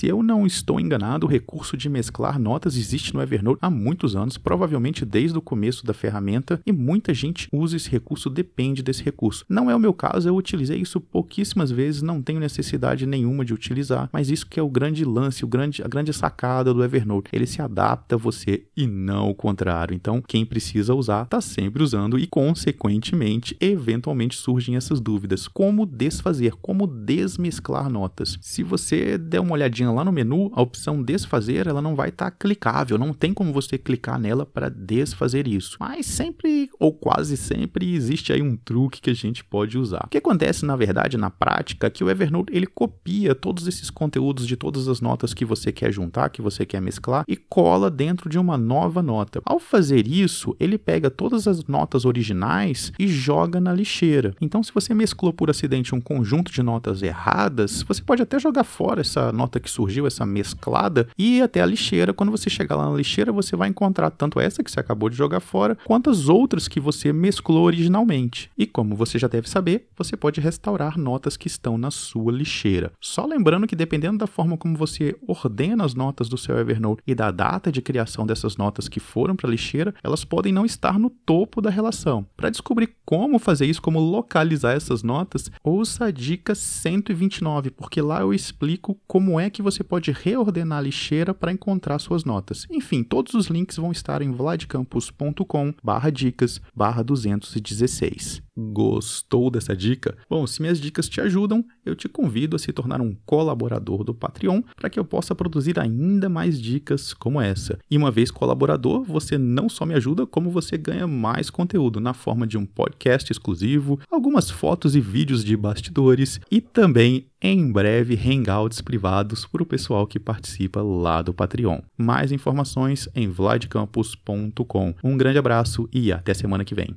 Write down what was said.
Se eu não estou enganado, o recurso de mesclar notas existe no Evernote há muitos anos, provavelmente desde o começo da ferramenta, e muita gente usa esse recurso, depende desse recurso. Não é o meu caso, eu utilizei isso pouquíssimas vezes, não tenho necessidade nenhuma de utilizar, mas isso que é o grande lance, o grande, a grande sacada do Evernote. Ele se adapta a você e não o contrário. Então, quem precisa usar, está sempre usando e, consequentemente, eventualmente surgem essas dúvidas. Como desfazer, como desmesclar notas? Se você der uma olhadinha lá no menu a opção desfazer, ela não vai estar tá clicável, não tem como você clicar nela para desfazer isso. Mas sempre ou quase sempre existe aí um truque que a gente pode usar. O que acontece na verdade na prática é que o Evernote ele copia todos esses conteúdos de todas as notas que você quer juntar, que você quer mesclar e cola dentro de uma nova nota. Ao fazer isso, ele pega todas as notas originais e joga na lixeira. Então se você mesclou por acidente um conjunto de notas erradas, você pode até jogar fora essa nota que surgiu essa mesclada e até a lixeira. Quando você chegar lá na lixeira, você vai encontrar tanto essa que você acabou de jogar fora, quanto as outras que você mesclou originalmente. E como você já deve saber, você pode restaurar notas que estão na sua lixeira. Só lembrando que dependendo da forma como você ordena as notas do seu Evernote e da data de criação dessas notas que foram para a lixeira, elas podem não estar no topo da relação. Para descobrir como fazer isso, como localizar essas notas, ouça a dica 129, porque lá eu explico como é que você você pode reordenar a lixeira para encontrar suas notas. Enfim, todos os links vão estar em vladcampus.com/dicas/216. Gostou dessa dica? Bom, se minhas dicas te ajudam, eu te convido a se tornar um colaborador do Patreon para que eu possa produzir ainda mais dicas como essa. E uma vez colaborador, você não só me ajuda, como você ganha mais conteúdo na forma de um podcast exclusivo, algumas fotos e vídeos de bastidores e também em breve hangouts privados para o pessoal que participa lá do Patreon. Mais informações em vladcampus.com. Um grande abraço e até semana que vem.